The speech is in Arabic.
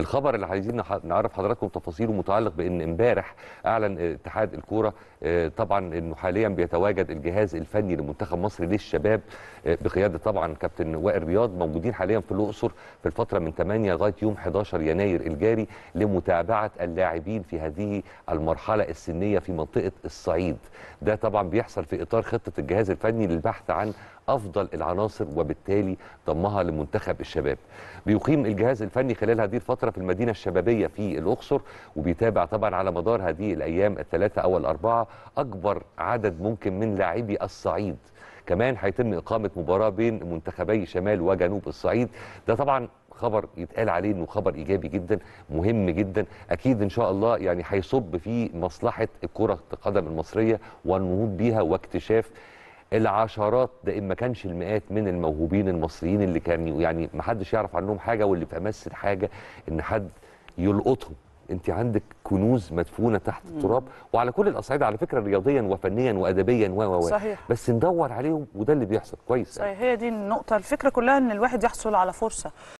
الخبر اللي عايزين نعرف حضراتكم تفاصيله متعلق بان امبارح اعلن اتحاد الكوره آه، طبعا انه حاليا بيتواجد الجهاز الفني لمنتخب مصر للشباب آه، بقياده طبعا كابتن وائل رياض موجودين حاليا في الاقصر في الفتره من 8 لغايه يوم 11 يناير الجاري لمتابعه اللاعبين في هذه المرحله السنيه في منطقه الصعيد ده طبعا بيحصل في اطار خطه الجهاز الفني للبحث عن افضل العناصر وبالتالي ضمها لمنتخب الشباب بيقيم الجهاز الفني خلال هذه الفتره في المدينه الشبابيه في الاقصر وبيتابع طبعا على مدار هذه الايام الثلاثه او الاربعه اكبر عدد ممكن من لاعبي الصعيد كمان هيتم اقامه مباراه بين منتخبي شمال وجنوب الصعيد ده طبعا خبر يتقال عليه انه خبر ايجابي جدا مهم جدا اكيد ان شاء الله يعني هيصب في مصلحه الكره القدم المصريه والنهوض بيها واكتشاف العشرات ده إن ما كانش المئات من الموهوبين المصريين اللي كانوا يعني ما حدش يعرف عنهم حاجة واللي في أمس حاجة إن حد يلقطهم انت عندك كنوز مدفونه تحت التراب وعلى كل الاصعده على فكره رياضيا وفنيا وادبيا و و صحيح بس ندور عليهم وده اللي بيحصل كويس صحيح يعني. هي دي النقطه الفكره كلها ان الواحد يحصل على فرصه